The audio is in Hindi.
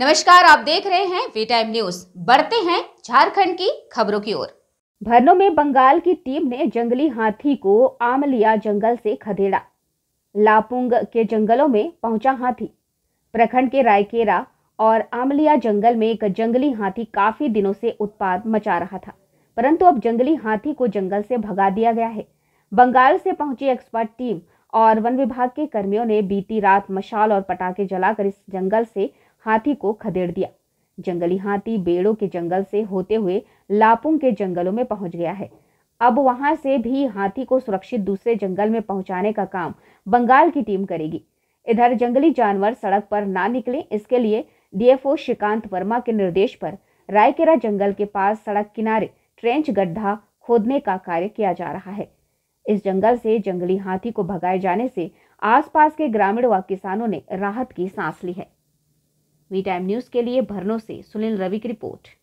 नमस्कार आप देख रहे हैं वी टाइम न्यूज बढ़ते हैं झारखंड की खबरों की ओर भरनों में बंगाल की टीम ने जंगली हाथी को आमलिया जंगल से खदेड़ा लापुंग के जंगलों में पहुंचा हाथी प्रखंड के रायकेरा और आमलिया जंगल में एक जंगली हाथी काफी दिनों से उत्पाद मचा रहा था परंतु अब जंगली हाथी को जंगल से भगा दिया गया है बंगाल से पहुंची एक्सपर्ट टीम और वन विभाग के कर्मियों ने बीती रात मशाल और पटाखे जलाकर इस जंगल से हाथी को खदेड़ दिया जंगली हाथी बेड़ों के जंगल से होते हुए लापुंग के जंगलों में पहुंच गया है अब वहां से भी हाथी को सुरक्षित दूसरे जंगल में पहुंचाने का काम बंगाल की टीम करेगी इधर जंगली जानवर सड़क पर ना निकले इसके लिए डीएफओ श्रीकांत वर्मा के निर्देश पर रायकेरा जंगल के पास सड़क किनारे ट्रेंच गड्ढा खोदने का कार्य किया जा रहा है इस जंगल से जंगली हाथी को भगाए जाने से आसपास के ग्रामीण व किसानों ने राहत की सांस ली है वी टाइम न्यूज़ के लिए भरनों से सुनील रवि की रिपोर्ट